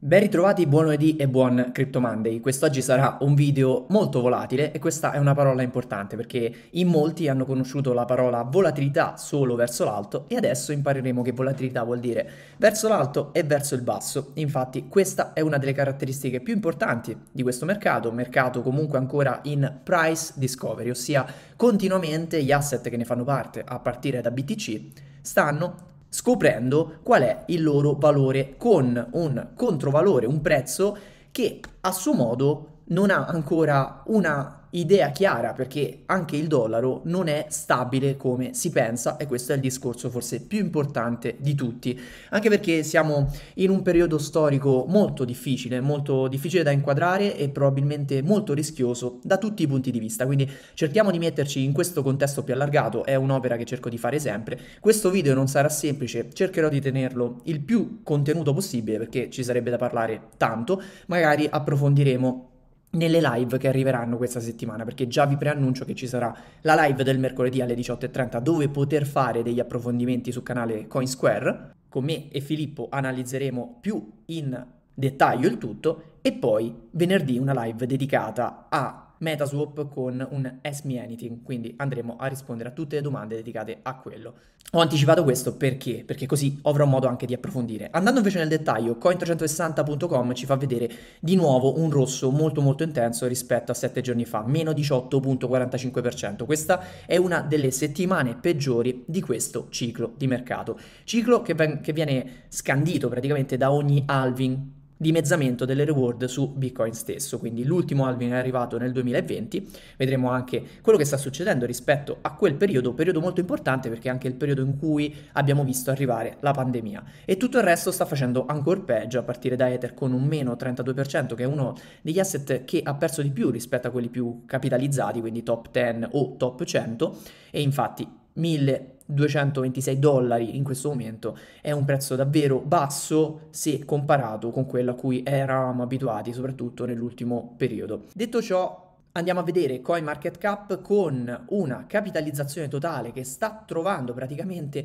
Ben ritrovati, buon lunedì e buon Crypto Monday. Quest'oggi sarà un video molto volatile e questa è una parola importante perché in molti hanno conosciuto la parola volatilità solo verso l'alto e adesso impareremo che volatilità vuol dire verso l'alto e verso il basso. Infatti questa è una delle caratteristiche più importanti di questo mercato, mercato comunque ancora in price discovery, ossia continuamente gli asset che ne fanno parte a partire da BTC stanno scoprendo qual è il loro valore con un controvalore, un prezzo che a suo modo non ha ancora una idea chiara perché anche il dollaro non è stabile come si pensa e questo è il discorso forse più importante di tutti, anche perché siamo in un periodo storico molto difficile, molto difficile da inquadrare e probabilmente molto rischioso da tutti i punti di vista, quindi cerchiamo di metterci in questo contesto più allargato, è un'opera che cerco di fare sempre. Questo video non sarà semplice, cercherò di tenerlo il più contenuto possibile perché ci sarebbe da parlare tanto, magari approfondiremo nelle live che arriveranno questa settimana, perché già vi preannuncio che ci sarà la live del mercoledì alle 18.30 dove poter fare degli approfondimenti sul canale CoinSquare. Con me e Filippo analizzeremo più in dettaglio il tutto e poi venerdì una live dedicata a Metaswap con un Ask Me Anything, quindi andremo a rispondere a tutte le domande dedicate a quello. Ho anticipato questo perché? Perché così avrò modo anche di approfondire. Andando invece nel dettaglio, coin360.com ci fa vedere di nuovo un rosso molto molto intenso rispetto a 7 giorni fa, meno 18.45%. Questa è una delle settimane peggiori di questo ciclo di mercato. Ciclo che, che viene scandito praticamente da ogni halving dimezzamento delle reward su Bitcoin stesso, quindi l'ultimo halving è arrivato nel 2020, vedremo anche quello che sta succedendo rispetto a quel periodo, periodo molto importante perché è anche il periodo in cui abbiamo visto arrivare la pandemia e tutto il resto sta facendo ancora peggio a partire da Ether con un meno 32% che è uno degli asset che ha perso di più rispetto a quelli più capitalizzati, quindi top 10 o top 100 e infatti 1000 226 dollari in questo momento è un prezzo davvero basso se comparato con quello a cui eravamo abituati soprattutto nell'ultimo periodo. Detto ciò, andiamo a vedere CoinMarketCap con una capitalizzazione totale che sta trovando praticamente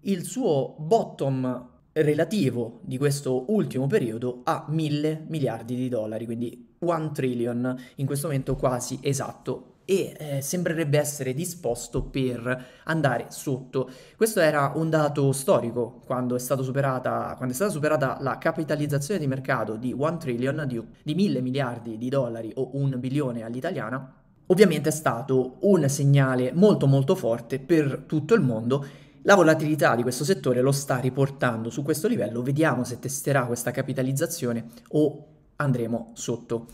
il suo bottom relativo di questo ultimo periodo a 1000 miliardi di dollari, quindi 1 trillion in questo momento quasi esatto e eh, sembrerebbe essere disposto per andare sotto. Questo era un dato storico quando è, superata, quando è stata superata la capitalizzazione di mercato di 1 trillion, di, di 1000 miliardi di dollari o un bilione all'italiana. Ovviamente è stato un segnale molto molto forte per tutto il mondo la volatilità di questo settore lo sta riportando su questo livello, vediamo se testerà questa capitalizzazione o andremo sotto.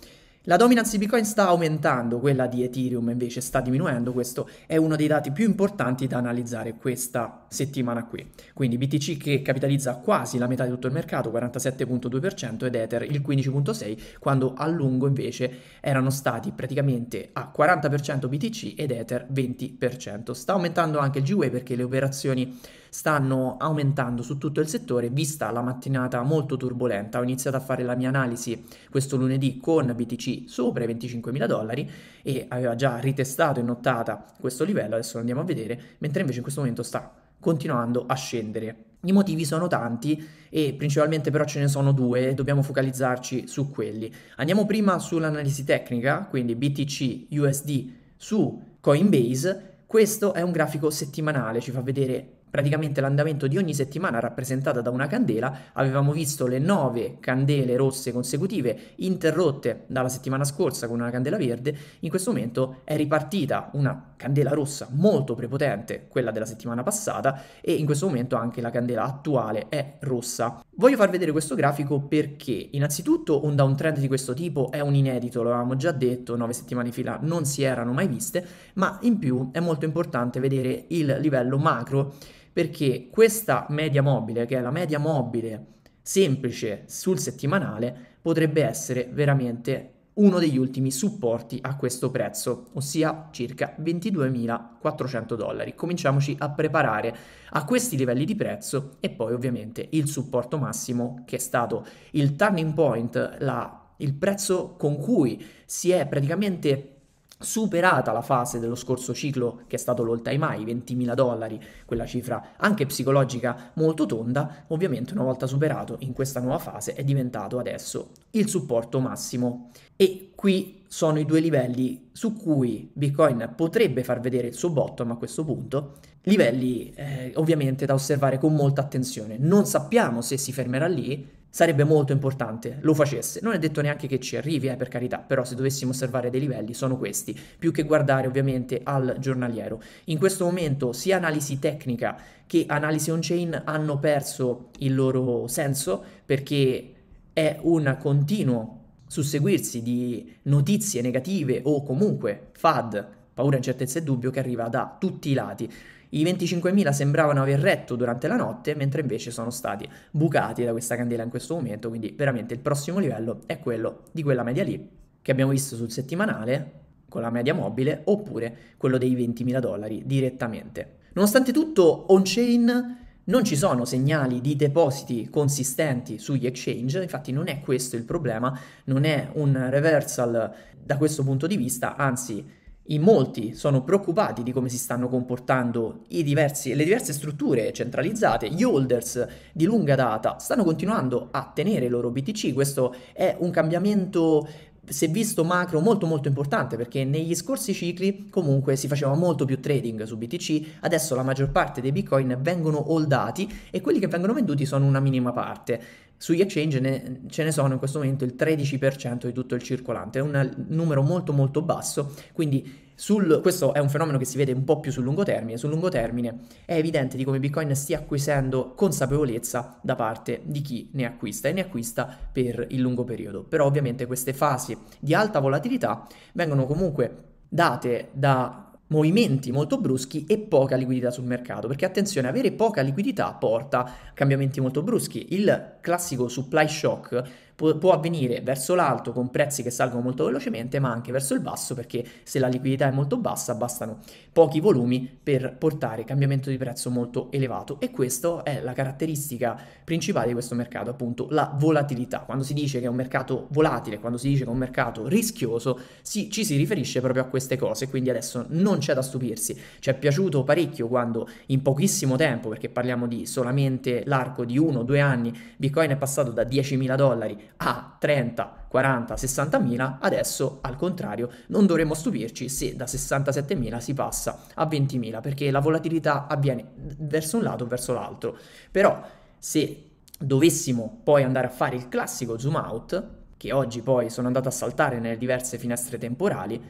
La dominance di Bitcoin sta aumentando, quella di Ethereum invece sta diminuendo, questo è uno dei dati più importanti da analizzare questa settimana qui. Quindi BTC che capitalizza quasi la metà di tutto il mercato, 47.2% ed Ether il 15.6 quando a lungo invece erano stati praticamente a 40% BTC ed Ether 20%. Sta aumentando anche il GUE perché le operazioni stanno aumentando su tutto il settore vista la mattinata molto turbolenta. Ho iniziato a fare la mia analisi questo lunedì con BTC sopra i 25.000 dollari e aveva già ritestato in nottata questo livello, adesso lo andiamo a vedere, mentre invece in questo momento sta continuando a scendere. I motivi sono tanti e principalmente però ce ne sono due, e dobbiamo focalizzarci su quelli. Andiamo prima sull'analisi tecnica, quindi BTC USD su Coinbase questo è un grafico settimanale, ci fa vedere praticamente l'andamento di ogni settimana rappresentata da una candela, avevamo visto le nove candele rosse consecutive interrotte dalla settimana scorsa con una candela verde, in questo momento è ripartita una candela rossa molto prepotente, quella della settimana passata, e in questo momento anche la candela attuale è rossa. Voglio far vedere questo grafico perché innanzitutto un downtrend di questo tipo è un inedito, lo avevamo già detto, nove settimane fila non si erano mai viste, ma in più è molto importante vedere il livello macro perché questa media mobile, che è la media mobile semplice sul settimanale, potrebbe essere veramente uno degli ultimi supporti a questo prezzo, ossia circa 22.400 dollari. Cominciamoci a preparare a questi livelli di prezzo e poi ovviamente il supporto massimo che è stato il turning point, la, il prezzo con cui si è praticamente Superata la fase dello scorso ciclo che è stato l'all time high, 20.000 dollari, quella cifra anche psicologica molto tonda, ovviamente una volta superato in questa nuova fase è diventato adesso il supporto massimo. E qui sono i due livelli su cui Bitcoin potrebbe far vedere il suo bottom a questo punto, livelli eh, ovviamente da osservare con molta attenzione. Non sappiamo se si fermerà lì, sarebbe molto importante lo facesse. Non è detto neanche che ci arrivi, eh, per carità, però se dovessimo osservare dei livelli sono questi, più che guardare ovviamente al giornaliero. In questo momento sia analisi tecnica che analisi on-chain hanno perso il loro senso perché è un continuo susseguirsi di notizie negative o comunque FAD, paura, incertezza e dubbio che arriva da tutti i lati. I 25.000 sembravano aver retto durante la notte, mentre invece sono stati bucati da questa candela in questo momento, quindi veramente il prossimo livello è quello di quella media lì che abbiamo visto sul settimanale con la media mobile oppure quello dei 20.000 dollari direttamente. Nonostante tutto, on-chain non ci sono segnali di depositi consistenti sugli exchange, infatti non è questo il problema, non è un reversal da questo punto di vista, anzi in molti sono preoccupati di come si stanno comportando diversi, le diverse strutture centralizzate, gli holders di lunga data stanno continuando a tenere i loro BTC, questo è un cambiamento se visto macro molto molto importante perché negli scorsi cicli comunque si faceva molto più trading su BTC, adesso la maggior parte dei bitcoin vengono holdati e quelli che vengono venduti sono una minima parte. Sugli exchange ne, ce ne sono in questo momento il 13% di tutto il circolante, è un numero molto molto basso, quindi sul, questo è un fenomeno che si vede un po' più sul lungo termine. Sul lungo termine è evidente di come Bitcoin stia acquisendo consapevolezza da parte di chi ne acquista e ne acquista per il lungo periodo. Però ovviamente queste fasi di alta volatilità vengono comunque date da movimenti molto bruschi e poca liquidità sul mercato, perché attenzione, avere poca liquidità porta a cambiamenti molto bruschi. Il classico supply shock Pu- può avvenire verso l'alto con prezzi che salgono molto velocemente, ma anche verso il basso perché se la liquidità è molto bassa bastano pochi volumi per portare cambiamento di prezzo molto elevato e questa è la caratteristica principale di questo mercato, appunto la volatilità. Quando si dice che è un mercato volatile, quando si dice che è un mercato rischioso, si, ci si riferisce proprio a queste cose, quindi adesso non c'è da stupirsi. Ci è piaciuto parecchio quando in pochissimo tempo, perché parliamo di solamente l'arco di uno o due anni, Bitcoin è passato da 10.000 dollari a 30, 40, 60.000, adesso al contrario non dovremmo stupirci se da 67.000 si passa a 20.000 perché la volatilità avviene verso un lato o verso l'altro. Però se dovessimo poi andare a fare il classico zoom out, che oggi poi sono andato a saltare nelle diverse finestre temporali,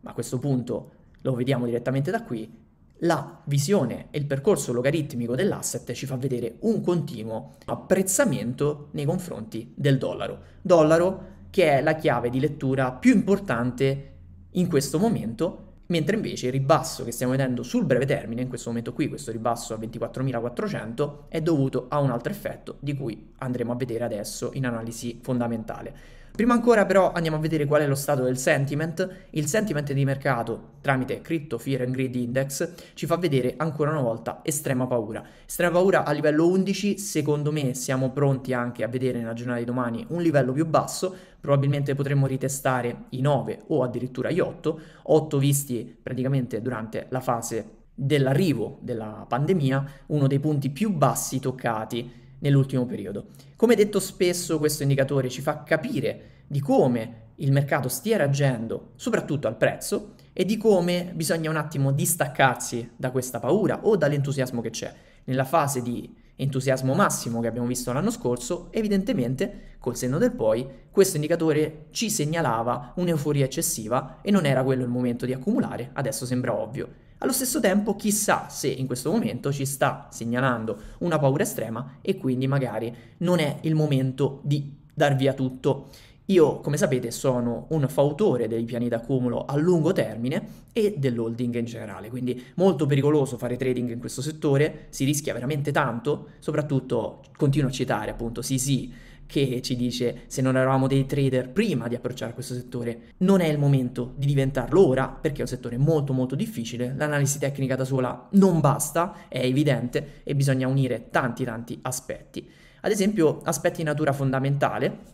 ma a questo punto lo vediamo direttamente da qui, la visione e il percorso logaritmico dell'asset ci fa vedere un continuo apprezzamento nei confronti del dollaro. Dollaro che è la chiave di lettura più importante in questo momento, mentre invece il ribasso che stiamo vedendo sul breve termine, in questo momento qui, questo ribasso a 24.400, è dovuto a un altro effetto di cui andremo a vedere adesso in analisi fondamentale. Prima ancora però andiamo a vedere qual è lo stato del sentiment. Il sentiment di mercato tramite Crypto Fear and Greed Index ci fa vedere ancora una volta estrema paura. Estrema paura a livello 11, secondo me siamo pronti anche a vedere nella giornata di domani un livello più basso, probabilmente potremmo ritestare i 9 o addirittura gli 8, 8 visti praticamente durante la fase dell'arrivo della pandemia, uno dei punti più bassi toccati nell'ultimo periodo. Come detto spesso, questo indicatore ci fa capire di come il mercato stia reagendo, soprattutto al prezzo, e di come bisogna un attimo distaccarsi da questa paura o dall'entusiasmo che c'è. Nella fase di entusiasmo massimo che abbiamo visto l'anno scorso, evidentemente, col senno del poi, questo indicatore ci segnalava un'euforia eccessiva e non era quello il momento di accumulare, adesso sembra ovvio. Allo stesso tempo, chissà se in questo momento ci sta segnalando una paura estrema e quindi magari non è il momento di dar via tutto. Io, come sapete, sono un fautore dei piani d'accumulo a lungo termine e dell'holding in generale, quindi molto pericoloso fare trading in questo settore, si rischia veramente tanto, soprattutto continuo a citare appunto sì sì che ci dice se non eravamo dei trader prima di approcciare questo settore, non è il momento di diventarlo ora perché è un settore molto molto difficile, l'analisi tecnica da sola non basta, è evidente e bisogna unire tanti tanti aspetti. Ad esempio aspetti di natura fondamentale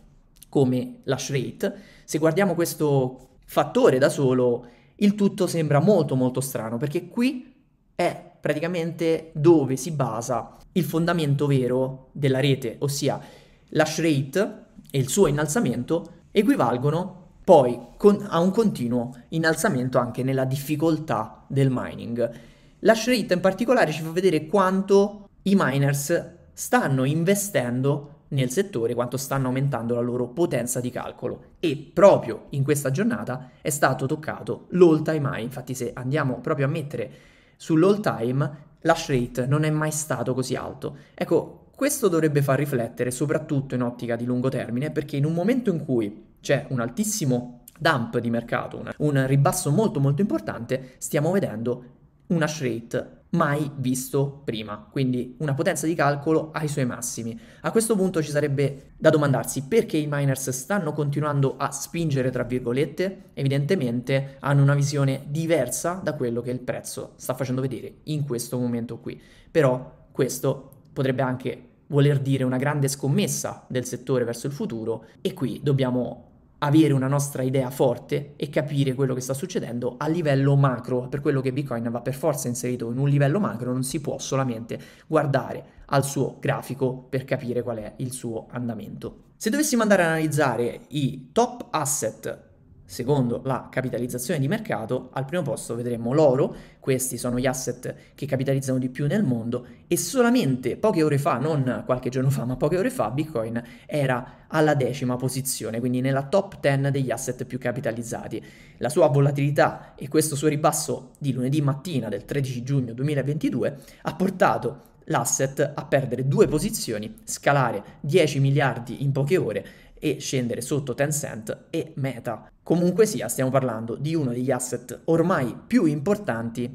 come l'ash rate, se guardiamo questo fattore da solo il tutto sembra molto molto strano perché qui è praticamente dove si basa il fondamento vero della rete, ossia la rate e il suo innalzamento equivalgono poi con, a un continuo innalzamento anche nella difficoltà del mining. La rate in particolare ci fa vedere quanto i miners stanno investendo nel settore, quanto stanno aumentando la loro potenza di calcolo e proprio in questa giornata è stato toccato l'all time high, infatti se andiamo proprio a mettere sull'all time, l'ash rate non è mai stato così alto. Ecco, questo dovrebbe far riflettere soprattutto in ottica di lungo termine perché in un momento in cui c'è un altissimo dump di mercato, un, ribasso molto molto importante, stiamo vedendo un hash rate mai visto prima, quindi una potenza di calcolo ai suoi massimi. A questo punto ci sarebbe da domandarsi perché i miners stanno continuando a spingere, tra virgolette, evidentemente hanno una visione diversa da quello che il prezzo sta facendo vedere in questo momento qui. Però questo potrebbe anche voler dire una grande scommessa del settore verso il futuro e qui dobbiamo avere una nostra idea forte e capire quello che sta succedendo a livello macro, per quello che Bitcoin va per forza inserito in un livello macro, non si può solamente guardare al suo grafico per capire qual è il suo andamento. Se dovessimo andare ad analizzare i top asset secondo la capitalizzazione di mercato, al primo posto vedremo l'oro, questi sono gli asset che capitalizzano di più nel mondo e solamente poche ore fa, non qualche giorno fa, ma poche ore fa Bitcoin era alla decima posizione, quindi nella top 10 degli asset più capitalizzati. La sua volatilità e questo suo ribasso di lunedì mattina del 13 giugno 2022 ha portato l'asset a perdere due posizioni, scalare 10 miliardi in poche ore e scendere sotto Tencent e Meta. Comunque sia, stiamo parlando di uno degli asset ormai più importanti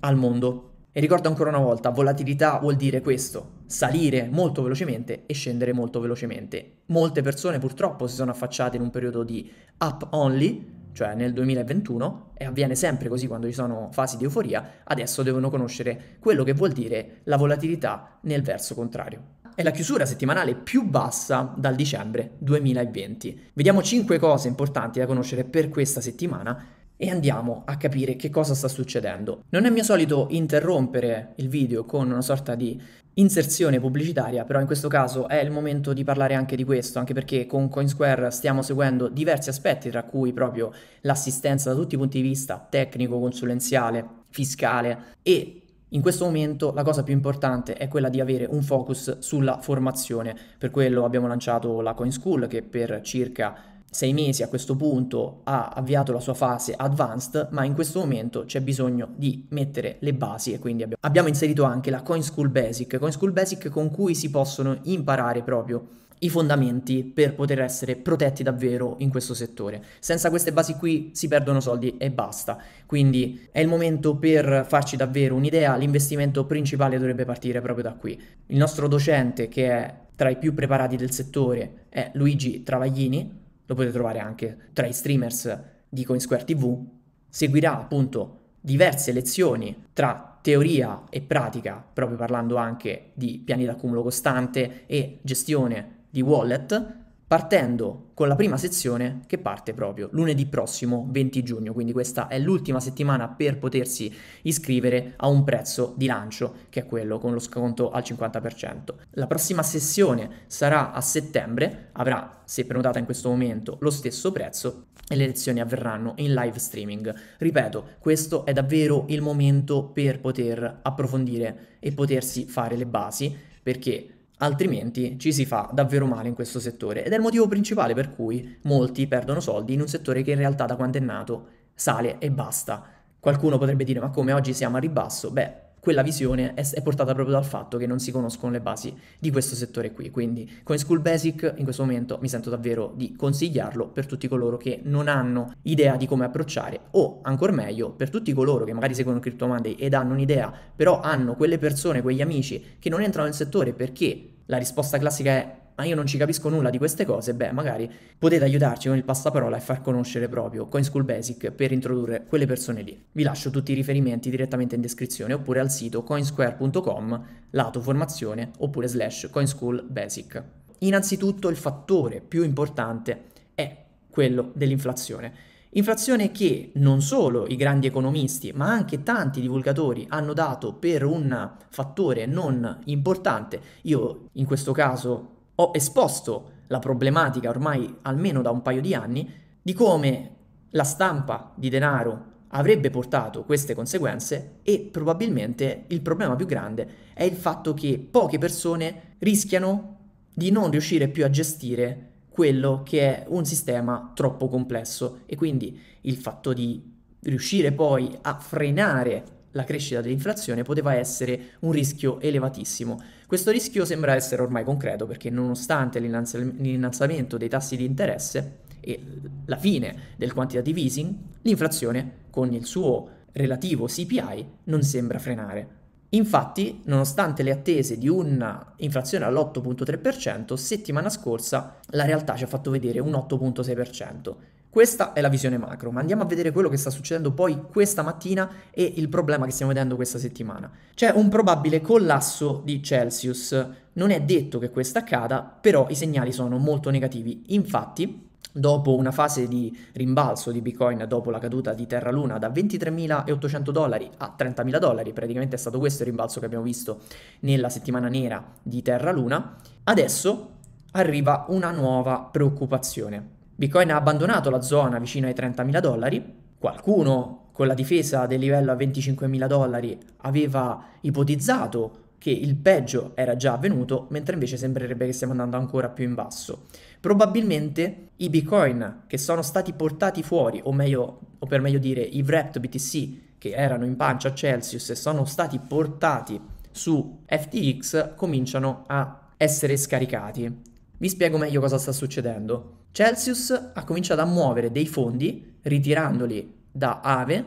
al mondo. E ricordo ancora una volta, volatilità vuol dire questo, salire molto velocemente e scendere molto velocemente. Molte persone purtroppo si sono affacciate in un periodo di up only, cioè nel 2021, e avviene sempre così quando ci sono fasi di euforia, adesso devono conoscere quello che vuol dire la volatilità nel verso contrario è la chiusura settimanale più bassa dal dicembre 2020. Vediamo 5 cose importanti da conoscere per questa settimana e andiamo a capire che cosa sta succedendo. Non è mio solito interrompere il video con una sorta di inserzione pubblicitaria, però in questo caso è il momento di parlare anche di questo, anche perché con CoinSquare stiamo seguendo diversi aspetti, tra cui proprio l'assistenza da tutti i punti di vista, tecnico, consulenziale, fiscale e in questo momento la cosa più importante è quella di avere un focus sulla formazione, per quello abbiamo lanciato la Coin School che per circa sei mesi a questo punto ha avviato la sua fase advanced, ma in questo momento c'è bisogno di mettere le basi e quindi abbiamo, inserito anche la Coin School Basic, Coin School Basic con cui si possono imparare proprio i fondamenti per poter essere protetti davvero in questo settore. Senza queste basi qui si perdono soldi e basta. Quindi è il momento per farci davvero un'idea, l'investimento principale dovrebbe partire proprio da qui. Il nostro docente che è tra i più preparati del settore è Luigi Travaglini, lo potete trovare anche tra i streamers di Coinsquare TV, seguirà appunto diverse lezioni tra teoria e pratica, proprio parlando anche di piani d'accumulo costante e gestione di wallet partendo con la prima sezione che parte proprio lunedì prossimo 20 giugno, quindi questa è l'ultima settimana per potersi iscrivere a un prezzo di lancio che è quello con lo sconto al 50%. La prossima sessione sarà a settembre, avrà se prenotata in questo momento lo stesso prezzo e le lezioni avverranno in live streaming. Ripeto, questo è davvero il momento per poter approfondire e potersi fare le basi perché altrimenti ci si fa davvero male in questo settore ed è il motivo principale per cui molti perdono soldi in un settore che in realtà da quando è nato sale e basta. Qualcuno potrebbe dire ma come oggi siamo a ribasso? Beh, quella visione è, portata proprio dal fatto che non si conoscono le basi di questo settore qui, quindi con School Basic in questo momento mi sento davvero di consigliarlo per tutti coloro che non hanno idea di come approcciare o ancora meglio per tutti coloro che magari seguono Crypto Monday ed hanno un'idea, però hanno quelle persone, quegli amici che non entrano nel settore perché la risposta classica è ma io non ci capisco nulla di queste cose, beh, magari potete aiutarci con il passaparola e far conoscere proprio CoinSchool Basic per introdurre quelle persone lì. Vi lascio tutti i riferimenti direttamente in descrizione oppure al sito coinsquare.com, lato formazione oppure slash coinschool basic. Innanzitutto il fattore più importante è quello dell'inflazione. Inflazione che non solo i grandi economisti, ma anche tanti divulgatori hanno dato per un fattore non importante. Io in questo caso ho esposto la problematica ormai almeno da un paio di anni di come la stampa di denaro avrebbe portato queste conseguenze e probabilmente il problema più grande è il fatto che poche persone rischiano di non riuscire più a gestire quello che è un sistema troppo complesso e quindi il fatto di riuscire poi a frenare la crescita dell'inflazione poteva essere un rischio elevatissimo. Questo rischio sembra essere ormai concreto perché nonostante l'innalzamento dei tassi di interesse e la fine del quantitative easing, l'inflazione con il suo relativo CPI non sembra frenare. Infatti, nonostante le attese di un'inflazione all'8.3%, settimana scorsa la realtà ci ha fatto vedere un 8.6%. Questa è la visione macro, ma andiamo a vedere quello che sta succedendo poi questa mattina e il problema che stiamo vedendo questa settimana. C'è un probabile collasso di Celsius. Non è detto che questo accada, però i segnali sono molto negativi. Infatti, Dopo una fase di rimbalzo di Bitcoin, dopo la caduta di Terra Luna da 23.800 dollari a 30.000 dollari, praticamente è stato questo il rimbalzo che abbiamo visto nella settimana nera di Terra Luna, adesso arriva una nuova preoccupazione. Bitcoin ha abbandonato la zona vicino ai 30.000 dollari, qualcuno con la difesa del livello a 25.000 dollari aveva ipotizzato che il peggio era già avvenuto, mentre invece sembrerebbe che stiamo andando ancora più in basso probabilmente i bitcoin che sono stati portati fuori, o meglio, o per meglio dire, i wrapped BTC che erano in pancia a Celsius e sono stati portati su FTX cominciano a essere scaricati. Vi spiego meglio cosa sta succedendo. Celsius ha cominciato a muovere dei fondi ritirandoli da Ave,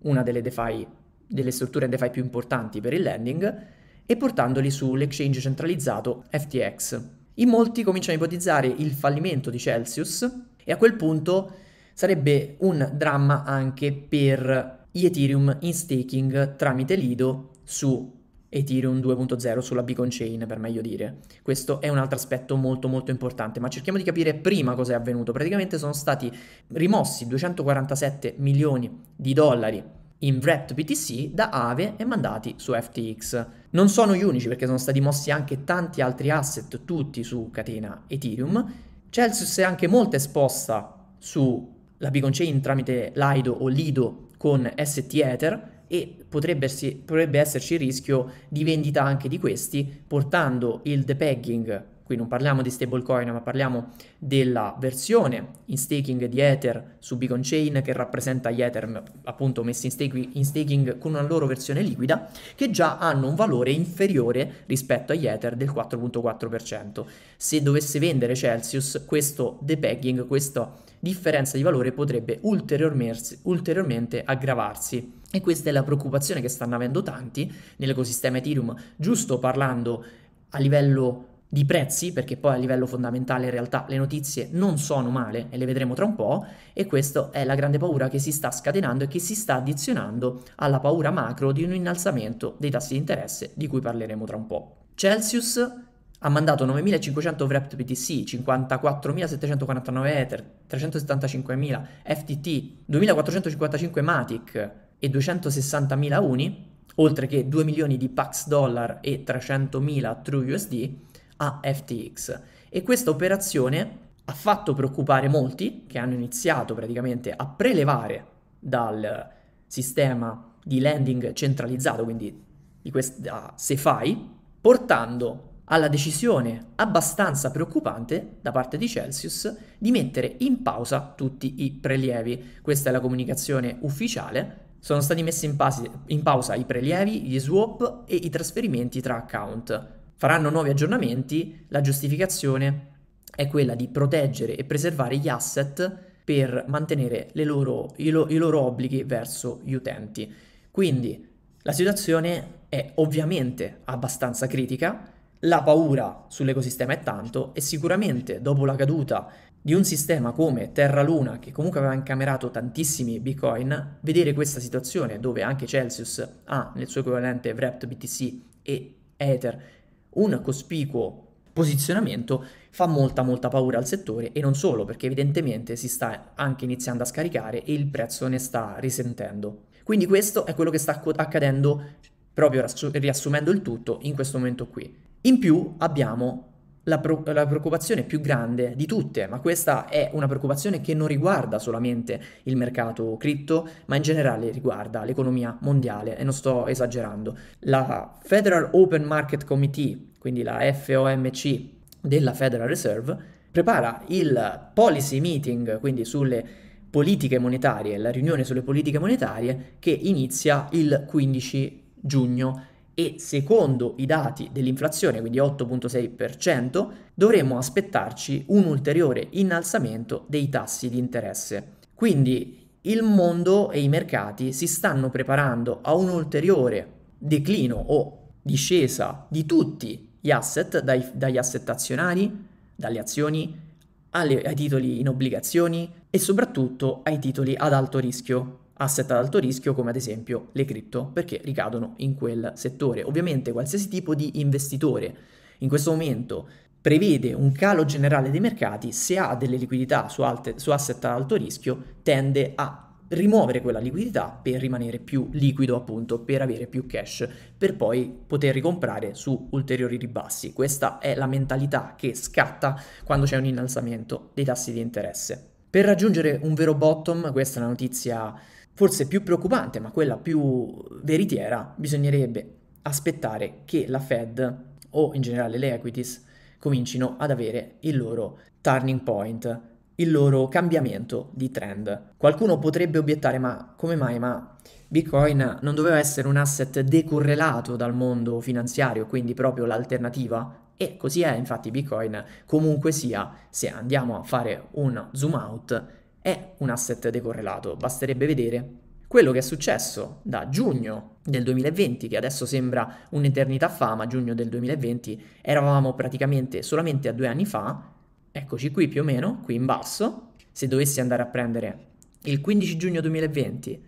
una delle, DeFi, delle strutture DeFi più importanti per il lending, e portandoli sull'exchange centralizzato FTX. In molti cominciano a ipotizzare il fallimento di Celsius e a quel punto sarebbe un dramma anche per gli Ethereum in staking tramite Lido su Ethereum 2.0 sulla Beacon Chain, per meglio dire. Questo è un altro aspetto molto molto importante, ma cerchiamo di capire prima cosa è avvenuto. Praticamente sono stati rimossi 247 milioni di dollari in wrapped BTC da Aave e mandati su FTX. Non sono gli unici perché sono stati mossi anche tanti altri asset, tutti su catena Ethereum. Celsius è anche molto esposta sulla Beacon Chain tramite Lido o Lido con ST Ether e potrebbe, esserci il rischio di vendita anche di questi, portando il depegging qui non parliamo di stablecoin, ma parliamo della versione in staking di Ether su Beacon Chain che rappresenta gli Ether appunto messi in, stake, in staking con una loro versione liquida che già hanno un valore inferiore rispetto agli Ether del 4.4%. Se dovesse vendere Celsius, questo depegging, questa differenza di valore potrebbe ulteriormente aggravarsi. E questa è la preoccupazione che stanno avendo tanti nell'ecosistema Ethereum, giusto parlando a livello di prezzi, perché poi a livello fondamentale in realtà le notizie non sono male e le vedremo tra un po', e questa è la grande paura che si sta scatenando e che si sta addizionando alla paura macro di un innalzamento dei tassi di interesse di cui parleremo tra un po'. Celsius ha mandato 9.500 wrapped BTC, 54.749 Ether, 375.000 FTT, 2.455 Matic e 260.000 Uni, oltre che 2 milioni di Pax Dollar e 300.000 True USD, a FTX e questa operazione ha fatto preoccupare molti che hanno iniziato praticamente a prelevare dal sistema di lending centralizzato, quindi di questa SeFi, portando alla decisione abbastanza preoccupante da parte di Celsius di mettere in pausa tutti i prelievi. Questa è la comunicazione ufficiale. Sono stati messi in, pausa, in pausa i prelievi, gli swap e i trasferimenti tra account faranno nuovi aggiornamenti, la giustificazione è quella di proteggere e preservare gli asset per mantenere loro, i, lo, i loro obblighi verso gli utenti. Quindi la situazione è ovviamente abbastanza critica, la paura sull'ecosistema è tanto e sicuramente dopo la caduta di un sistema come Terra Luna, che comunque aveva incamerato tantissimi bitcoin, vedere questa situazione dove anche Celsius ha nel suo equivalente wrapped BTC e Ether un cospicuo posizionamento fa molta molta paura al settore e non solo perché evidentemente si sta anche iniziando a scaricare e il prezzo ne sta risentendo. Quindi questo è quello che sta accadendo proprio riassumendo il tutto in questo momento qui. In più abbiamo la, pro- la, preoccupazione più grande di tutte, ma questa è una preoccupazione che non riguarda solamente il mercato cripto, ma in generale riguarda l'economia mondiale e non sto esagerando. La Federal Open Market Committee, quindi la FOMC della Federal Reserve, prepara il policy meeting, quindi sulle politiche monetarie, la riunione sulle politiche monetarie che inizia il 15 giugno e secondo i dati dell'inflazione, quindi 8.6%, dovremmo aspettarci un ulteriore innalzamento dei tassi di interesse. Quindi il mondo e i mercati si stanno preparando a un ulteriore declino o discesa di tutti gli asset, dai, dagli asset azionari, dalle azioni, alle, ai titoli in obbligazioni e soprattutto ai titoli ad alto rischio asset ad alto rischio come ad esempio le cripto perché ricadono in quel settore. Ovviamente qualsiasi tipo di investitore in questo momento prevede un calo generale dei mercati, se ha delle liquidità su, alte, su asset ad alto rischio tende a rimuovere quella liquidità per rimanere più liquido appunto, per avere più cash, per poi poter ricomprare su ulteriori ribassi. Questa è la mentalità che scatta quando c'è un innalzamento dei tassi di interesse. Per raggiungere un vero bottom, questa è una notizia forse più preoccupante, ma quella più veritiera, bisognerebbe aspettare che la Fed o in generale le equities comincino ad avere il loro turning point, il loro cambiamento di trend. Qualcuno potrebbe obiettare, ma come mai? Ma Bitcoin non doveva essere un asset decorrelato dal mondo finanziario, quindi proprio l'alternativa? E così è, infatti Bitcoin comunque sia, se andiamo a fare un zoom out, è un asset decorrelato, basterebbe vedere quello che è successo da giugno del 2020, che adesso sembra un'eternità fa, ma giugno del 2020 eravamo praticamente solamente a due anni fa, eccoci qui più o meno, qui in basso, se dovessi andare a prendere il 15 giugno 2020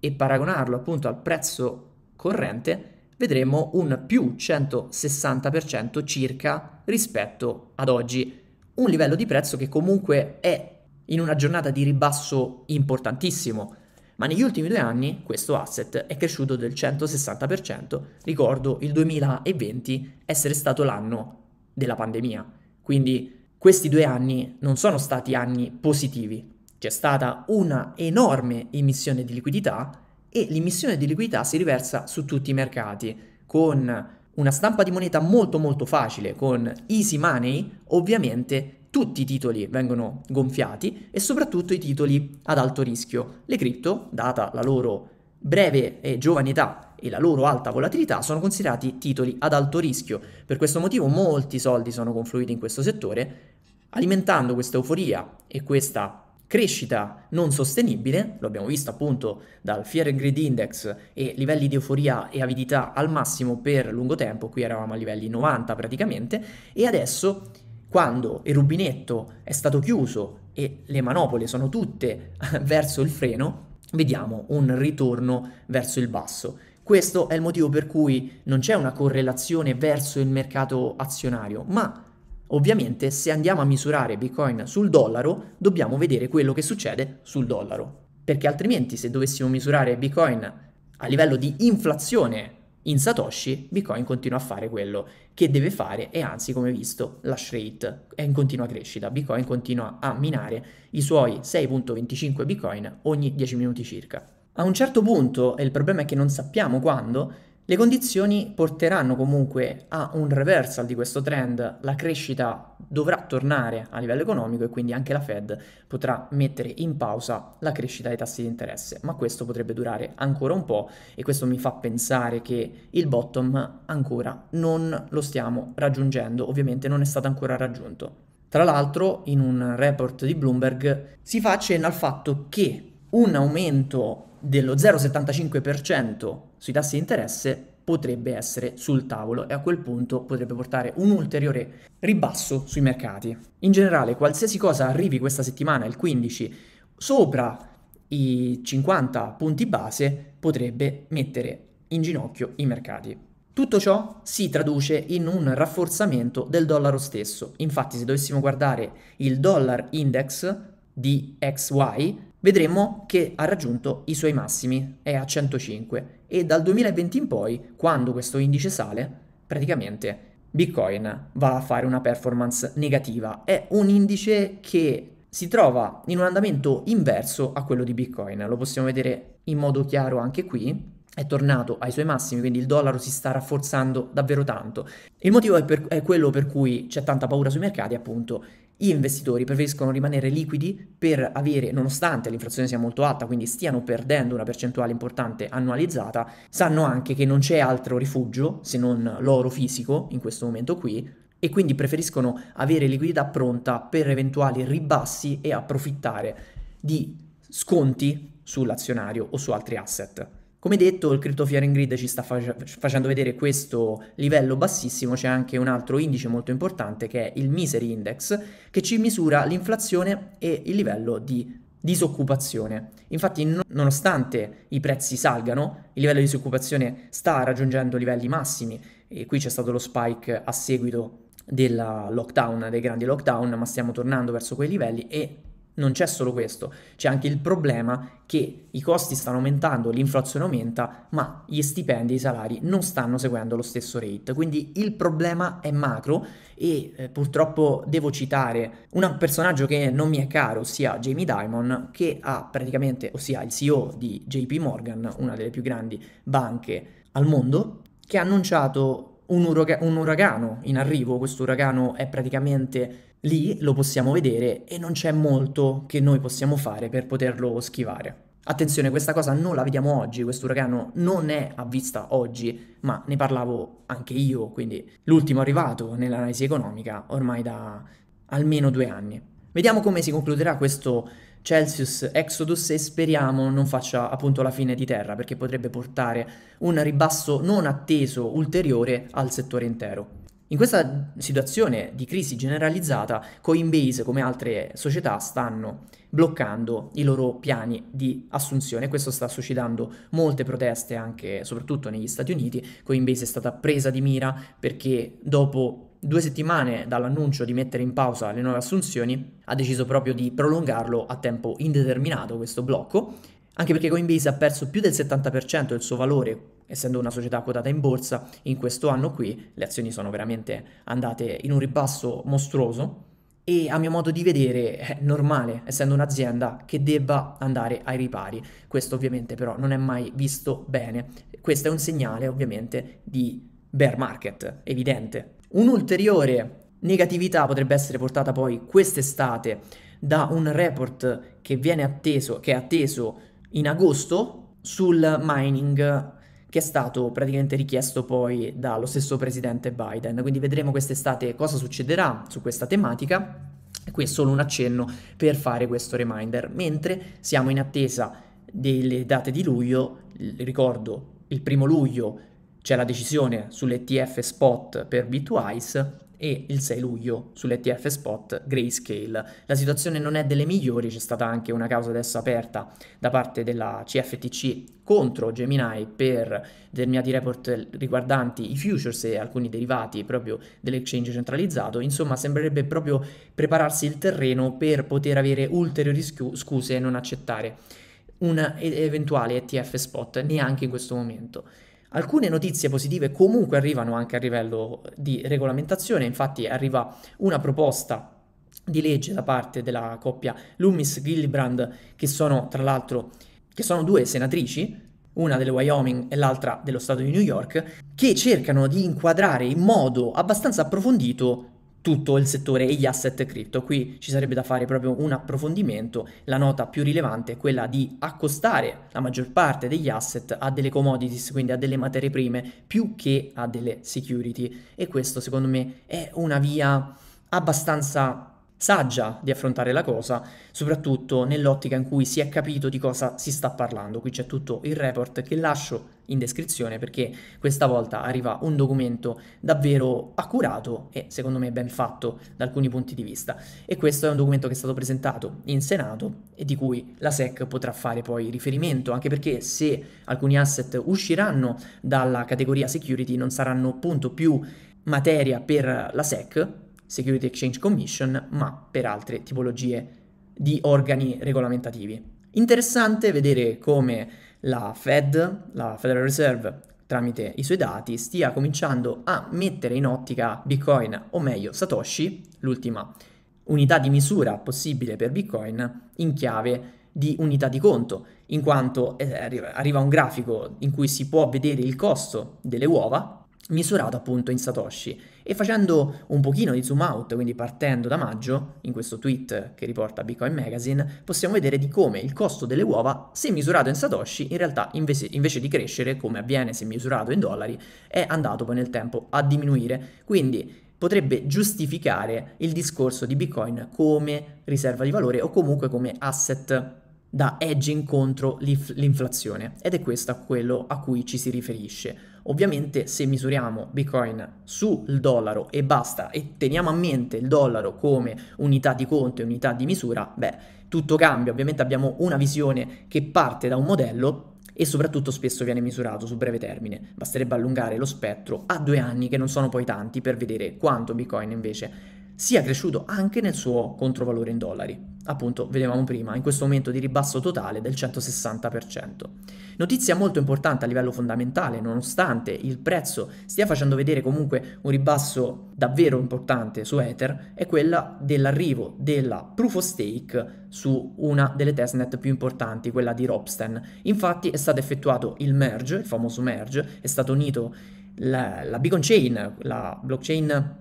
e paragonarlo appunto al prezzo corrente, vedremo un più 160% circa rispetto ad oggi, un livello di prezzo che comunque è in una giornata di ribasso importantissimo, ma negli ultimi due anni questo asset è cresciuto del 160%. Ricordo il 2020 essere stato l'anno della pandemia, quindi questi due anni non sono stati anni positivi. C'è stata una enorme emissione di liquidità e l'emissione di liquidità si riversa su tutti i mercati con una stampa di moneta molto molto facile, con easy money ovviamente tutti i titoli vengono gonfiati e soprattutto i titoli ad alto rischio. Le cripto, data la loro breve e giovane età e la loro alta volatilità, sono considerati titoli ad alto rischio. Per questo motivo molti soldi sono confluiti in questo settore, alimentando questa euforia e questa crescita non sostenibile, lo abbiamo visto appunto dal Fear and Greed Index e livelli di euforia e avidità al massimo per lungo tempo, qui eravamo a livelli 90 praticamente, e adesso quando il rubinetto è stato chiuso e le manopole sono tutte verso il freno, vediamo un ritorno verso il basso. Questo è il motivo per cui non c'è una correlazione verso il mercato azionario, ma ovviamente se andiamo a misurare Bitcoin sul dollaro, dobbiamo vedere quello che succede sul dollaro, perché altrimenti se dovessimo misurare Bitcoin a livello di inflazione in Satoshi, Bitcoin continua a fare quello che deve fare e anzi, come visto, la rate è in continua crescita. Bitcoin continua a minare i suoi 6.25 Bitcoin ogni 10 minuti circa. A un certo punto, e il problema è che non sappiamo quando, le condizioni porteranno comunque a un reversal di questo trend, la crescita dovrà tornare a livello economico e quindi anche la Fed potrà mettere in pausa la crescita dei tassi di interesse, ma questo potrebbe durare ancora un po' e questo mi fa pensare che il bottom ancora non lo stiamo raggiungendo, ovviamente non è stato ancora raggiunto. Tra l'altro in un report di Bloomberg si fa cenno al fatto che un aumento dello 0,75% sui tassi di interesse potrebbe essere sul tavolo e a quel punto potrebbe portare un ulteriore ribasso sui mercati. In generale, qualsiasi cosa arrivi questa settimana, il 15, sopra i 50 punti base potrebbe mettere in ginocchio i mercati. Tutto ciò si traduce in un rafforzamento del dollaro stesso. Infatti, se dovessimo guardare il dollar index di XY, vedremo che ha raggiunto i suoi massimi, è a 105 e dal 2020 in poi, quando questo indice sale, praticamente Bitcoin va a fare una performance negativa. È un indice che si trova in un andamento inverso a quello di Bitcoin, lo possiamo vedere in modo chiaro anche qui. È tornato ai suoi massimi, quindi il dollaro si sta rafforzando davvero tanto. Il motivo è, per, è quello per cui c'è tanta paura sui mercati, appunto, gli investitori preferiscono rimanere liquidi per avere, nonostante l'inflazione sia molto alta, quindi stiano perdendo una percentuale importante annualizzata, sanno anche che non c'è altro rifugio se non l'oro fisico in questo momento qui e quindi preferiscono avere liquidità pronta per eventuali ribassi e approfittare di sconti sull'azionario o su altri asset. Come detto, il Crypto Fear Grid ci sta fac- facendo vedere questo livello bassissimo, c'è anche un altro indice molto importante che è il Misery Index, che ci misura l'inflazione e il livello di disoccupazione. Infatti, non, nonostante i prezzi salgano, il livello di disoccupazione sta raggiungendo livelli massimi e qui c'è stato lo spike a seguito del lockdown, dei grandi lockdown, ma stiamo tornando verso quei livelli e non c'è solo questo, c'è anche il problema che i costi stanno aumentando, l'inflazione aumenta, ma gli stipendi e i salari non stanno seguendo lo stesso rate. Quindi il problema è macro e eh, purtroppo devo citare un personaggio che non mi è caro, ossia Jamie Dimon, che ha praticamente, ossia il CEO di JP Morgan, una delle più grandi banche al mondo, che ha annunciato un, uraga- un uragano in arrivo, questo uragano è praticamente lì lo possiamo vedere e non c'è molto che noi possiamo fare per poterlo schivare. Attenzione, questa cosa non la vediamo oggi, questo uragano non è a vista oggi, ma ne parlavo anche io, quindi l'ultimo arrivato nell'analisi economica ormai da almeno due anni. Vediamo come si concluderà questo Celsius Exodus e speriamo non faccia appunto la fine di terra perché potrebbe portare un ribasso non atteso ulteriore al settore intero. In questa situazione di crisi generalizzata, Coinbase come altre società stanno bloccando i loro piani di assunzione. Questo sta suscitando molte proteste anche soprattutto negli Stati Uniti. Coinbase è stata presa di mira perché dopo due settimane dall'annuncio di mettere in pausa le nuove assunzioni ha deciso proprio di prolungarlo a tempo indeterminato questo blocco anche perché Coinbase ha perso più del 70% del suo valore essendo una società quotata in borsa, in questo anno qui le azioni sono veramente andate in un ribasso mostruoso e a mio modo di vedere è normale, essendo un'azienda, che debba andare ai ripari. Questo ovviamente però non è mai visto bene. Questo è un segnale ovviamente di bear market, evidente. Un'ulteriore negatività potrebbe essere portata poi quest'estate da un report che viene atteso, che è atteso in agosto sul mining che è stato praticamente richiesto poi dallo stesso presidente Biden. Quindi vedremo quest'estate cosa succederà su questa tematica. Qui è solo un accenno per fare questo reminder, mentre siamo in attesa delle date di luglio, ricordo il primo luglio c'è la decisione sull'ETF spot per Bitwise e il 6 luglio sull'ETF spot Grayscale. La situazione non è delle migliori, c'è stata anche una causa adesso aperta da parte della CFTC contro Gemini per determinati report riguardanti i futures e alcuni derivati proprio dell'exchange centralizzato, insomma sembrerebbe proprio prepararsi il terreno per poter avere ulteriori scu- scuse e non accettare un eventuale ETF spot neanche in questo momento. Alcune notizie positive comunque arrivano anche a livello di regolamentazione, infatti arriva una proposta di legge da parte della coppia Loomis-Gillibrand, che sono tra l'altro che sono due senatrici, una del Wyoming e l'altra dello Stato di New York, che cercano di inquadrare in modo abbastanza approfondito tutto il settore e gli asset cripto. Qui ci sarebbe da fare proprio un approfondimento. La nota più rilevante è quella di accostare la maggior parte degli asset a delle commodities, quindi a delle materie prime, più che a delle security. E questo secondo me è una via abbastanza saggia di affrontare la cosa, soprattutto nell'ottica in cui si è capito di cosa si sta parlando. Qui c'è tutto il report che lascio in descrizione perché questa volta arriva un documento davvero accurato e secondo me ben fatto da alcuni punti di vista. E questo è un documento che è stato presentato in Senato e di cui la SEC potrà fare poi riferimento, anche perché se alcuni asset usciranno dalla categoria security non saranno appunto più materia per la SEC, Security Exchange Commission, ma per altre tipologie di organi regolamentativi. Interessante vedere come la Fed, la Federal Reserve, tramite i suoi dati, stia cominciando a mettere in ottica Bitcoin, o meglio Satoshi, l'ultima unità di misura possibile per Bitcoin, in chiave di unità di conto, in quanto eh, arriva un grafico in cui si può vedere il costo delle uova misurato appunto in Satoshi e facendo un pochino di zoom out, quindi partendo da maggio, in questo tweet che riporta Bitcoin Magazine, possiamo vedere di come il costo delle uova, se misurato in Satoshi, in realtà invece, invece di crescere, come avviene se misurato in dollari, è andato poi nel tempo a diminuire. Quindi potrebbe giustificare il discorso di Bitcoin come riserva di valore o comunque come asset da edging contro l'inflazione ed è questo quello a cui ci si riferisce Ovviamente se misuriamo Bitcoin sul dollaro e basta e teniamo a mente il dollaro come unità di conto e unità di misura, beh, tutto cambia. Ovviamente abbiamo una visione che parte da un modello e soprattutto spesso viene misurato su breve termine. Basterebbe allungare lo spettro a due anni, che non sono poi tanti, per vedere quanto Bitcoin invece sia cresciuto anche nel suo controvalore in dollari appunto vedevamo prima, in questo momento di ribasso totale del 160%. Notizia molto importante a livello fondamentale, nonostante il prezzo stia facendo vedere comunque un ribasso davvero importante su Ether, è quella dell'arrivo della proof of stake su una delle testnet più importanti, quella di Ropsten. Infatti è stato effettuato il merge, il famoso merge, è stato unito la, la Beacon Chain, la blockchain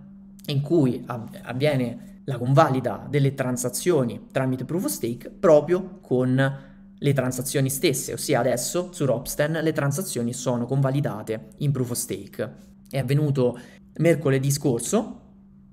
in cui avviene la convalida delle transazioni tramite proof of stake proprio con le transazioni stesse, ossia adesso su Robsten le transazioni sono convalidate in proof of stake. È avvenuto mercoledì scorso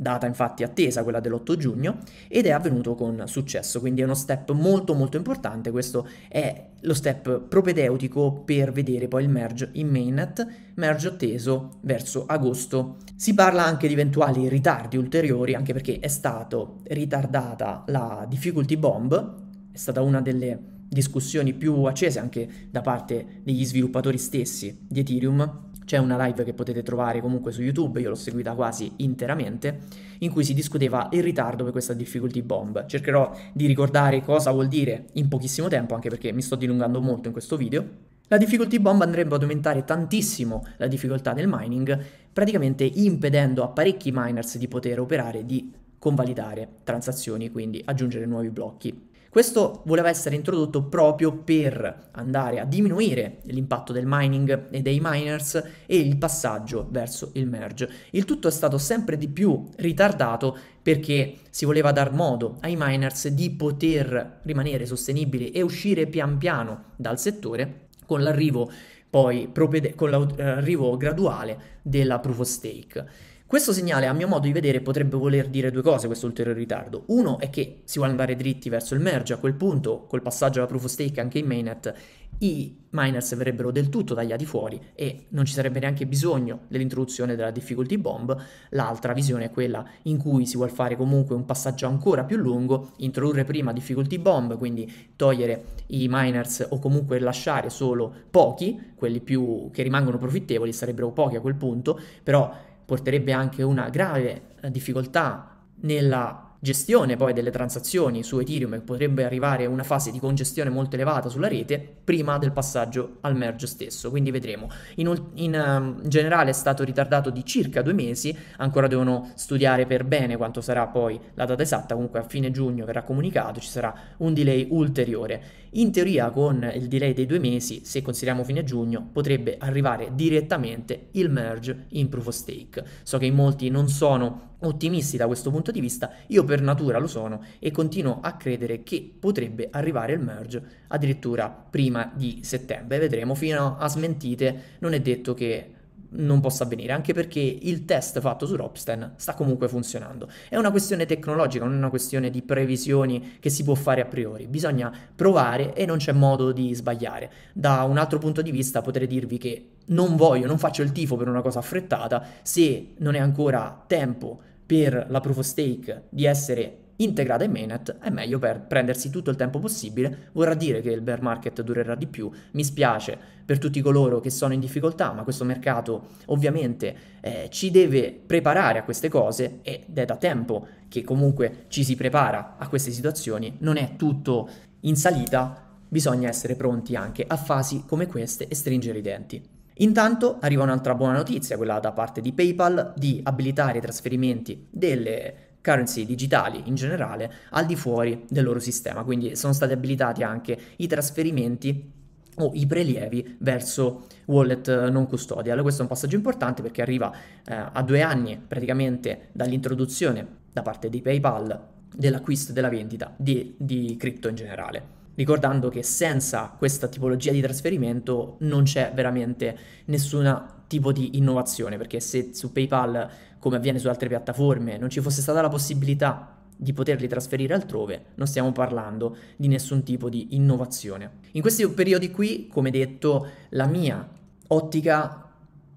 data infatti attesa quella dell'8 giugno, ed è avvenuto con successo, quindi è uno step molto molto importante, questo è lo step propedeutico per vedere poi il merge in mainnet, merge atteso verso agosto. Si parla anche di eventuali ritardi ulteriori, anche perché è stata ritardata la difficulty bomb, è stata una delle discussioni più accese anche da parte degli sviluppatori stessi di Ethereum c'è una live che potete trovare comunque su YouTube, io l'ho seguita quasi interamente, in cui si discuteva il ritardo per questa difficulty bomb. Cercherò di ricordare cosa vuol dire in pochissimo tempo, anche perché mi sto dilungando molto in questo video. La difficulty bomb andrebbe ad aumentare tantissimo la difficoltà del mining, praticamente impedendo a parecchi miners di poter operare di convalidare transazioni, quindi aggiungere nuovi blocchi questo voleva essere introdotto proprio per andare a diminuire l'impatto del mining e dei miners e il passaggio verso il merge. Il tutto è stato sempre di più ritardato perché si voleva dar modo ai miners di poter rimanere sostenibili e uscire pian piano dal settore con l'arrivo poi con l'arrivo eh, graduale della proof of stake. Questo segnale, a mio modo di vedere, potrebbe voler dire due cose, questo ulteriore ritardo. Uno è che si vuole andare dritti verso il merge, a quel punto, col passaggio alla proof of stake anche in mainnet, i miners verrebbero del tutto tagliati fuori e non ci sarebbe neanche bisogno dell'introduzione della difficulty bomb. L'altra visione è quella in cui si vuole fare comunque un passaggio ancora più lungo, introdurre prima difficulty bomb, quindi togliere i miners o comunque lasciare solo pochi, quelli più che rimangono profittevoli sarebbero pochi a quel punto, però porterebbe anche una grave eh, difficoltà nella gestione poi delle transazioni su Ethereum e potrebbe arrivare a una fase di congestione molto elevata sulla rete prima del passaggio al merge stesso, quindi vedremo. In, in um, generale è stato ritardato di circa due mesi, ancora devono studiare per bene quanto sarà poi la data esatta, comunque a fine giugno verrà comunicato, ci sarà un delay ulteriore in teoria con il delay dei due mesi, se consideriamo fine giugno, potrebbe arrivare direttamente il merge in proof of stake. So che in molti non sono ottimisti da questo punto di vista, io per natura lo sono e continuo a credere che potrebbe arrivare il merge addirittura prima di settembre, vedremo fino a smentite, non è detto che non possa avvenire, anche perché il test fatto su Ropsten sta comunque funzionando. È una questione tecnologica, non è una questione di previsioni che si può fare a priori, bisogna provare e non c'è modo di sbagliare. Da un altro punto di vista potrei dirvi che non voglio, non faccio il tifo per una cosa affrettata se non è ancora tempo per la proof of stake di essere integrata in mainnet è meglio per prendersi tutto il tempo possibile, vorrà dire che il bear market durerà di più, mi spiace per tutti coloro che sono in difficoltà, ma questo mercato ovviamente eh, ci deve preparare a queste cose ed è da tempo che comunque ci si prepara a queste situazioni, non è tutto in salita, bisogna essere pronti anche a fasi come queste e stringere i denti. Intanto arriva un'altra buona notizia, quella da parte di PayPal, di abilitare i trasferimenti delle currency digitali in generale al di fuori del loro sistema, quindi sono stati abilitati anche i trasferimenti o i prelievi verso wallet eh, non custodial. Questo è un passaggio importante perché arriva eh, a due anni praticamente dall'introduzione da parte di PayPal dell'acquisto e della vendita di, di cripto in generale. Ricordando che senza questa tipologia di trasferimento non c'è veramente nessun tipo di innovazione, perché se su PayPal come avviene su altre piattaforme, non ci fosse stata la possibilità di poterli trasferire altrove, non stiamo parlando di nessun tipo di innovazione. In questi periodi qui, come detto, la mia ottica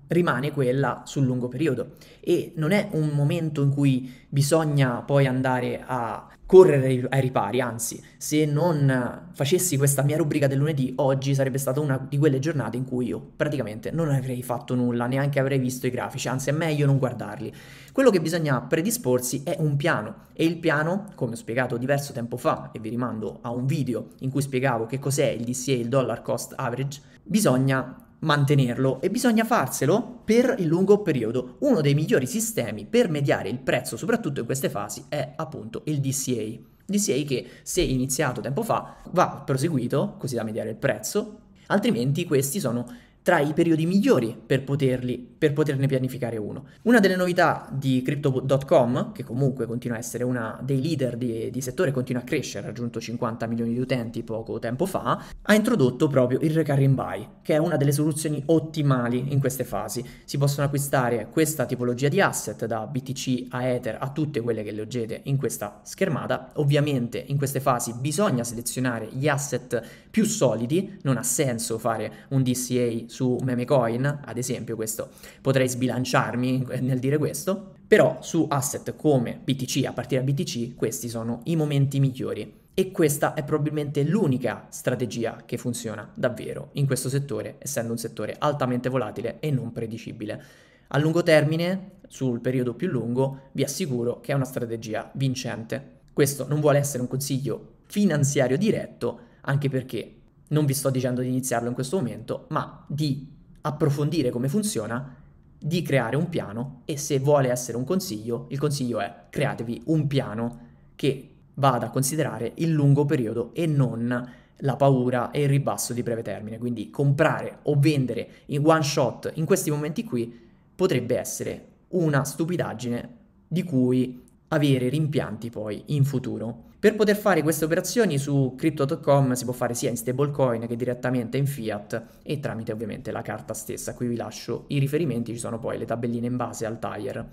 rimane quella sul lungo periodo e non è un momento in cui bisogna poi andare a correre ai ripari, anzi, se non eh, facessi questa mia rubrica del lunedì, oggi sarebbe stata una di quelle giornate in cui io praticamente non avrei fatto nulla, neanche avrei visto i grafici, anzi è meglio non guardarli. Quello che bisogna predisporsi è un piano e il piano, come ho spiegato diverso tempo fa e vi rimando a un video in cui spiegavo che cos'è il DCA, il dollar cost average, bisogna mantenerlo e bisogna farselo per il lungo periodo. Uno dei migliori sistemi per mediare il prezzo, soprattutto in queste fasi, è appunto il DCA. DCA che se iniziato tempo fa va proseguito così da mediare il prezzo, altrimenti questi sono tra i periodi migliori per, poterli, per poterne pianificare uno. Una delle novità di Crypto.com, che comunque continua a essere una dei leader di, di settore, continua a crescere, ha raggiunto 50 milioni di utenti poco tempo fa, ha introdotto proprio il recurring buy, che è una delle soluzioni ottimali in queste fasi. Si possono acquistare questa tipologia di asset da BTC a Ether a tutte quelle che leggete in questa schermata. Ovviamente in queste fasi bisogna selezionare gli asset più solidi, non ha senso fare un DCA su Memecoin, ad esempio, questo potrei sbilanciarmi nel dire questo, però su asset come BTC, a partire da BTC, questi sono i momenti migliori e questa è probabilmente l'unica strategia che funziona davvero in questo settore, essendo un settore altamente volatile e non predicibile. A lungo termine, sul periodo più lungo, vi assicuro che è una strategia vincente. Questo non vuole essere un consiglio finanziario diretto, anche perché non vi sto dicendo di iniziarlo in questo momento, ma di approfondire come funziona, di creare un piano e se vuole essere un consiglio, il consiglio è createvi un piano che vada a considerare il lungo periodo e non la paura e il ribasso di breve termine. Quindi comprare o vendere in one shot in questi momenti qui potrebbe essere una stupidaggine di cui avere rimpianti poi in futuro. Per poter fare queste operazioni su crypto.com si può fare sia in stablecoin che direttamente in fiat e tramite ovviamente la carta stessa. Qui vi lascio i riferimenti, ci sono poi le tabelline in base al tier.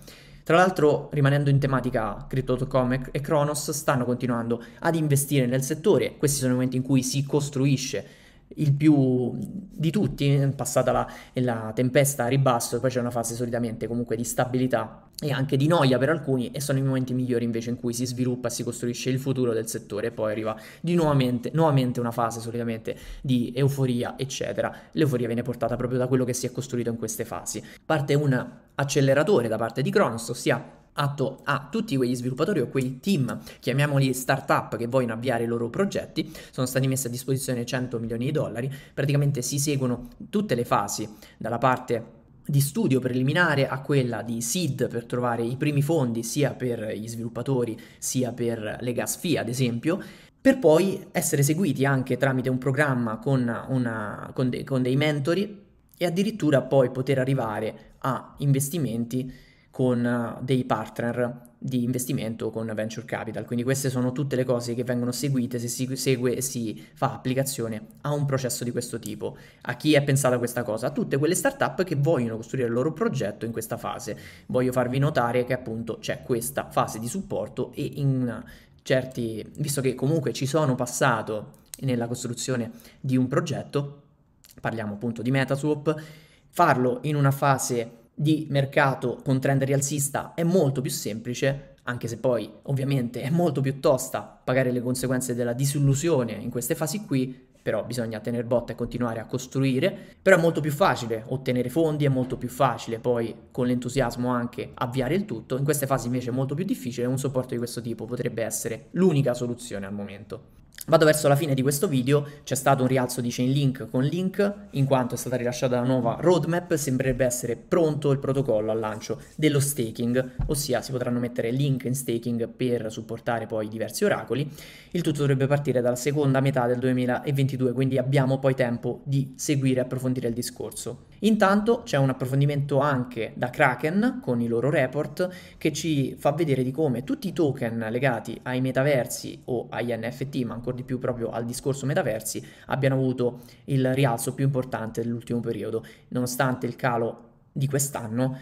Tra l'altro, rimanendo in tematica, Crypto.com e Kronos stanno continuando ad investire nel settore. Questi sono i momenti in cui si costruisce il più di tutti, passata la, la tempesta a ribasso, e poi c'è una fase solitamente comunque di stabilità e anche di noia per alcuni, e sono i momenti migliori invece in cui si sviluppa e si costruisce il futuro del settore, e poi arriva di nuovamente, nuovamente una fase solitamente di euforia, eccetera. L'euforia viene portata proprio da quello che si è costruito in queste fasi. Parte un acceleratore da parte di Cronos, ossia atto a tutti quegli sviluppatori o quei team, chiamiamoli startup, che vogliono avviare i loro progetti, sono stati messi a disposizione 100 milioni di dollari, praticamente si seguono tutte le fasi, dalla parte di studio preliminare a quella di SID per trovare i primi fondi sia per gli sviluppatori sia per le gas fee ad esempio, per poi essere seguiti anche tramite un programma con, una, con, de- con dei mentori e addirittura poi poter arrivare a investimenti con eh, dei partner di investimento con venture capital. Quindi queste sono tutte le cose che vengono seguite se si segue e si fa applicazione a un processo di questo tipo. A chi è pensata questa cosa? A tutte quelle startup che vogliono costruire il loro progetto in questa fase. Voglio farvi notare che appunto c'è questa fase di supporto e in certi visto che comunque ci sono passato nella costruzione di un progetto, parliamo appunto di Metaswap, farlo in una fase di mercato con trend rialzista è molto più semplice, anche se poi ovviamente è molto più tosta pagare le conseguenze della disillusione in queste fasi qui, però bisogna tener botta e continuare a costruire, però è molto più facile ottenere fondi, è molto più facile poi con l'entusiasmo anche avviare il tutto, in queste fasi invece è molto più difficile un supporto di questo tipo potrebbe essere l'unica soluzione al momento. Vado verso la fine di questo video, c'è stato un rialzo di Chainlink con Link, in quanto è stata rilasciata la nuova roadmap, sembrerebbe essere pronto il protocollo al lancio dello staking, ossia si potranno mettere Link in staking per supportare poi diversi oracoli. Il tutto dovrebbe partire dalla seconda metà del 2022, quindi abbiamo poi tempo di seguire e approfondire il discorso. Intanto c'è un approfondimento anche da Kraken con i loro report che ci fa vedere di come tutti i token legati ai metaversi o agli NFT, ma ancora di più proprio al discorso metaversi, abbiano avuto il rialzo più importante dell'ultimo periodo, nonostante il calo di quest'anno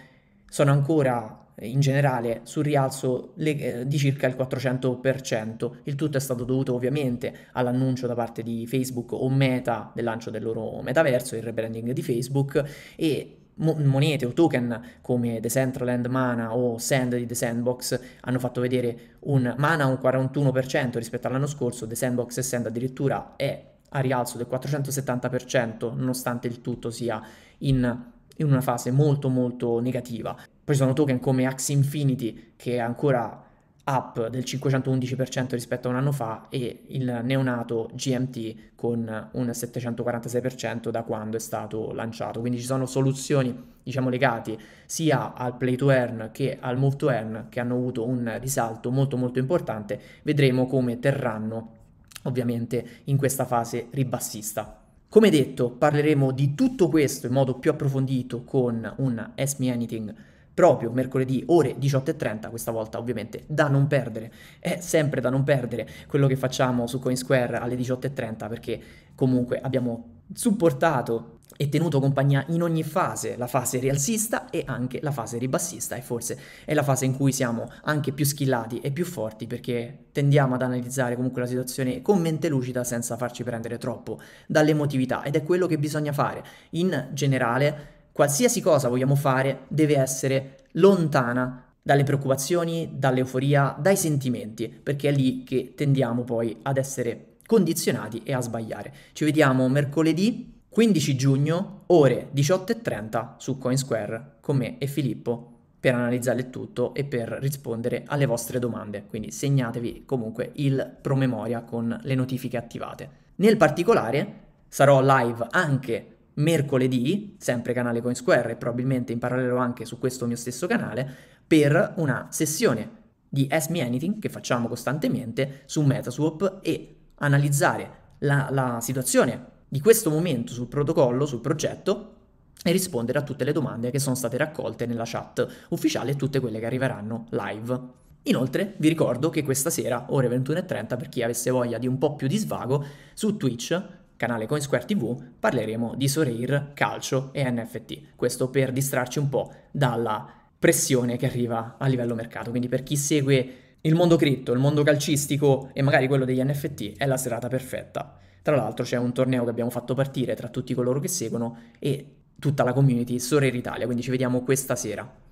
sono ancora in generale sul rialzo le, eh, di circa il 400%. Il tutto è stato dovuto ovviamente all'annuncio da parte di Facebook o Meta del lancio del loro metaverso, il rebranding di Facebook e monete o token come Decentraland Mana o Sand di The Sandbox hanno fatto vedere un Mana un 41% rispetto all'anno scorso, The Sandbox e Sand addirittura è a rialzo del 470% nonostante il tutto sia in, in una fase molto molto negativa. Poi ci sono token come Axie Infinity che è ancora up del 511% rispetto a un anno fa e il neonato GMT con un 746% da quando è stato lanciato. Quindi ci sono soluzioni, diciamo, legate sia al play to earn che al move to earn che hanno avuto un risalto molto molto importante. Vedremo come terranno ovviamente in questa fase ribassista. Come detto, parleremo di tutto questo in modo più approfondito con un Ask Me Anything proprio mercoledì ore 18.30, questa volta ovviamente da non perdere, è sempre da non perdere quello che facciamo su Coinsquare alle 18.30 perché comunque abbiamo supportato e tenuto compagnia in ogni fase, la fase rialzista e anche la fase ribassista e forse è la fase in cui siamo anche più schillati e più forti perché tendiamo ad analizzare comunque la situazione con mente lucida senza farci prendere troppo dall'emotività ed è quello che bisogna fare in generale Qualsiasi cosa vogliamo fare deve essere lontana dalle preoccupazioni, dall'euforia, dai sentimenti, perché è lì che tendiamo poi ad essere condizionati e a sbagliare. Ci vediamo mercoledì 15 giugno, ore 18.30 su Coinsquare con me e Filippo per analizzare il tutto e per rispondere alle vostre domande. Quindi segnatevi comunque il promemoria con le notifiche attivate. Nel particolare sarò live anche mercoledì, sempre canale CoinSquare e probabilmente in parallelo anche su questo mio stesso canale, per una sessione di Ask Me Anything che facciamo costantemente su Metaswap e analizzare la, la situazione di questo momento sul protocollo, sul progetto e rispondere a tutte le domande che sono state raccolte nella chat ufficiale e tutte quelle che arriveranno live. Inoltre vi ricordo che questa sera, ore 21.30, per chi avesse voglia di un po' più di svago, su Twitch canale Coinsquare TV, parleremo di Soreir, calcio e NFT. Questo per distrarci un po' dalla pressione che arriva a livello mercato. Quindi per chi segue il mondo cripto, il mondo calcistico e magari quello degli NFT è la serata perfetta. Tra l'altro c'è un torneo che abbiamo fatto partire tra tutti coloro che seguono e tutta la community Soreir Italia, quindi ci vediamo questa sera.